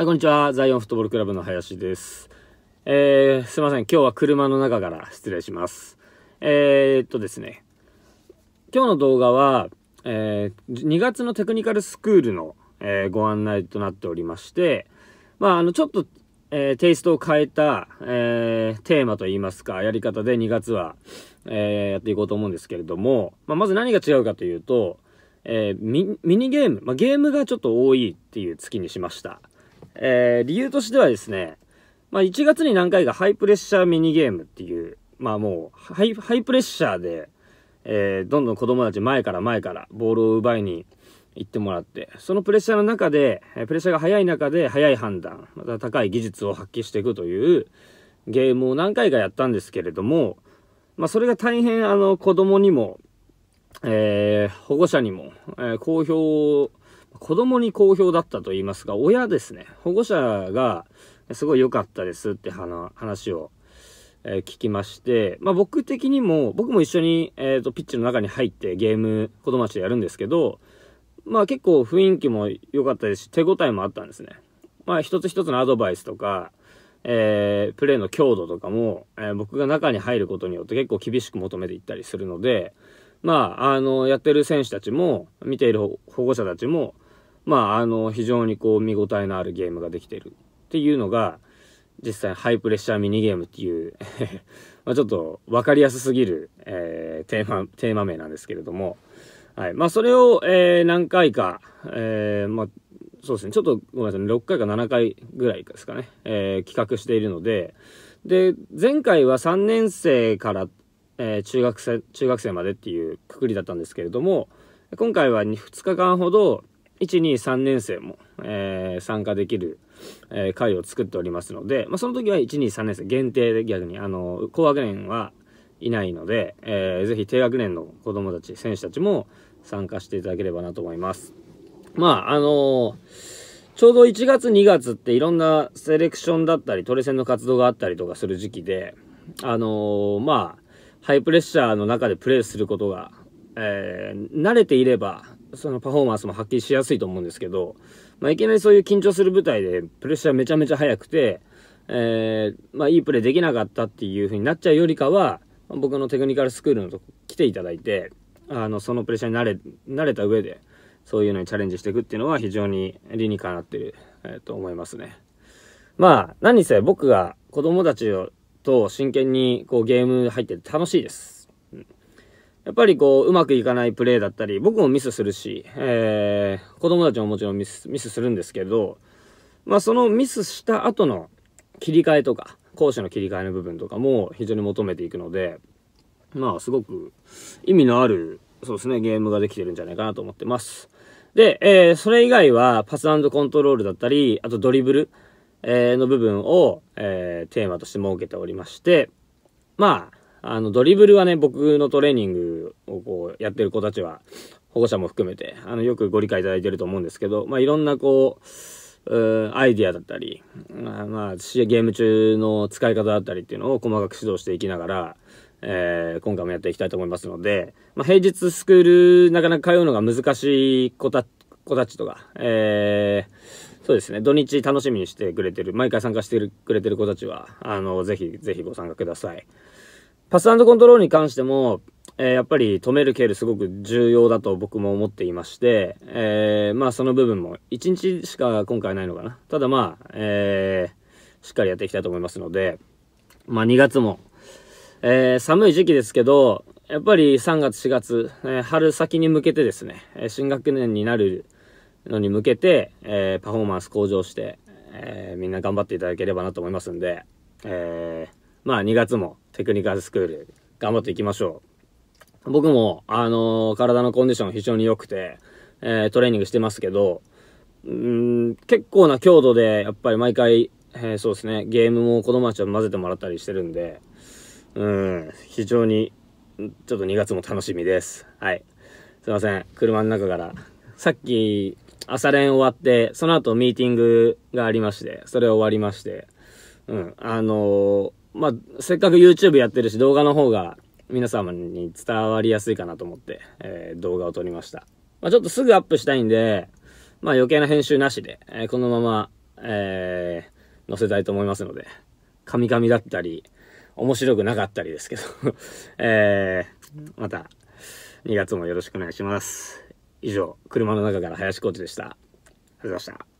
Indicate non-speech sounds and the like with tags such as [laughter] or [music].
はい、こんにちは。ザイオンフットボールクラブの林です。えー、すいません。今日は車の中から失礼します。えー、っとですね。今日の動画は、えー、2月のテクニカルスクールの、えー、ご案内となっておりまして、まあ、あの、ちょっと、えー、テイストを変えた、えー、テーマといいますか、やり方で2月は、えー、やっていこうと思うんですけれども、まあ、まず何が違うかというと、えーミ、ミニゲーム、まあ、ゲームがちょっと多いっていう月にしました。えー、理由としてはですね、まあ、1月に何回かハイプレッシャーミニゲームっていう、まあもうハイ、ハイプレッシャーで、えー、どんどん子供たち前から前からボールを奪いに行ってもらって、そのプレッシャーの中で、プレッシャーが早い中で早い判断、また高い技術を発揮していくというゲームを何回かやったんですけれども、まあそれが大変あの子供にも、えー、保護者にも、えー、好評を子供に好評だったと言いますが、親ですね、保護者がすごい良かったですって話を、え聞きまして、まあ僕的にも、僕も一緒に、えっ、と、ピッチの中に入ってゲーム子供たちでやるんですけど、まあ結構雰囲気も良かったですし、手応えもあったんですね。まあ一つ一つのアドバイスとか、えー、プレーの強度とかも、えー、僕が中に入ることによって結構厳しく求めていったりするので、まあ、あの、やってる選手たちも、見ている保護者たちも、まあ、あの、非常にこう、見応えのあるゲームができてるっていうのが、実際ハイプレッシャーミニゲームっていう [laughs] まちょっと分かりやすすぎる、えー、テーマ、テーマ名なんですけれども、はい。まあ、それを、えー、何回か、えー、まあ、そうですね、ちょっとごめんなさい、6回か7回ぐらいですかね、えー、企画しているので、で、前回は3年生からえ中学生、中学生までっていうくくりだったんですけれども、今回は 2, 2日間ほど、1、2、3年生も、えー、参加できる、えー、会を作っておりますので、まあ、その時は1、2、3年生限定で逆に、あの、高学年はいないので、えー、ぜひ低学年の子供たち、選手たちも参加していただければなと思います。まあ、あのちょうど1月2月っていろんなセレクションだったり、トレセンの活動があったりとかする時期で、あのまあ、ハイプレッシャーの中でプレーすることが、えー、慣れていれば、そのパフォーマンスも発揮しやすいと思うんですけど、まあ、いきなりそういう緊張する舞台で、プレッシャーめちゃめちゃ速くて、えー、まあ、いいプレーできなかったっていう風になっちゃうよりかは、僕のテクニカルスクールのとこ来ていただいて、あの、そのプレッシャーに慣れ、慣れた上で、そういうのにチャレンジしていくっていうのは非常に理にかなってる、えー、と思いますね。まあ、何せ僕が子供たちをと真剣にこうゲーム入ってて楽しいです。やっぱりこう、うまくいかないプレーだったり、僕もミスするし、えー、子供たちももちろんミス、ミスするんですけど、まあそのミスした後の切り替えとか、攻守の切り替えの部分とかも非常に求めていくので、まあすごく意味のある、そうですね、ゲームができてるんじゃないかなと思ってます。で、えー、それ以外はパスコントロールだったり、あとドリブル。えー、の部分を、えー、テーマとして設けておりまして、まあ、あの、ドリブルはね、僕のトレーニングをこう、やってる子たちは、保護者も含めて、あの、よくご理解いただいてると思うんですけど、まあ、いろんなこう、うアイディアだったり、まあ、まあ、ゲーム中の使い方だったりっていうのを細かく指導していきながら、えー、今回もやっていきたいと思いますので、まあ、平日スクールなかなか通うのが難しい子た子たちとか、えー、そうですね土日楽しみにしてくれてる毎回参加してくれてる子たちはあのぜひぜひご参加くださいパスコントロールに関しても、えー、やっぱり止めるケールすごく重要だと僕も思っていまして、えー、まあその部分も1日しか今回ないのかなただまあ、えー、しっかりやっていきたいと思いますのでまあ2月も、え寒い時期ですけどやっぱり3月4月、え春先に向けてですね新学年になるのに向けて、えー、パフォーマンス向上して、えー、みんな頑張っていただければなと思いますんで、えー、まあ2月もテクニカルスクール頑張っていきましょう。僕も、あのー、体のコンディション非常に良くて、えー、トレーニングしてますけど、うん結構な強度で、やっぱり毎回、えー、そうですね、ゲームも子供たちは混ぜてもらったりしてるんで、うん、非常に、ちょっと2月も楽しみです。はい。すいません。車の中から。さっき、朝練終わって、その後ミーティングがありまして、それ終わりまして、うん、あのー、まあ、せっかく YouTube やってるし、動画の方が皆様に伝わりやすいかなと思って、えー、動画を撮りました。まあ、ちょっとすぐアップしたいんで、まあ、余計な編集なしで、えー、このまま、えー、載せたいと思いますので、カミカミだったり、面白くなかったりですけど [laughs] えー、また、2月もよろしくお願いします。以上、車の中から林コーチでした。ありがとうございました。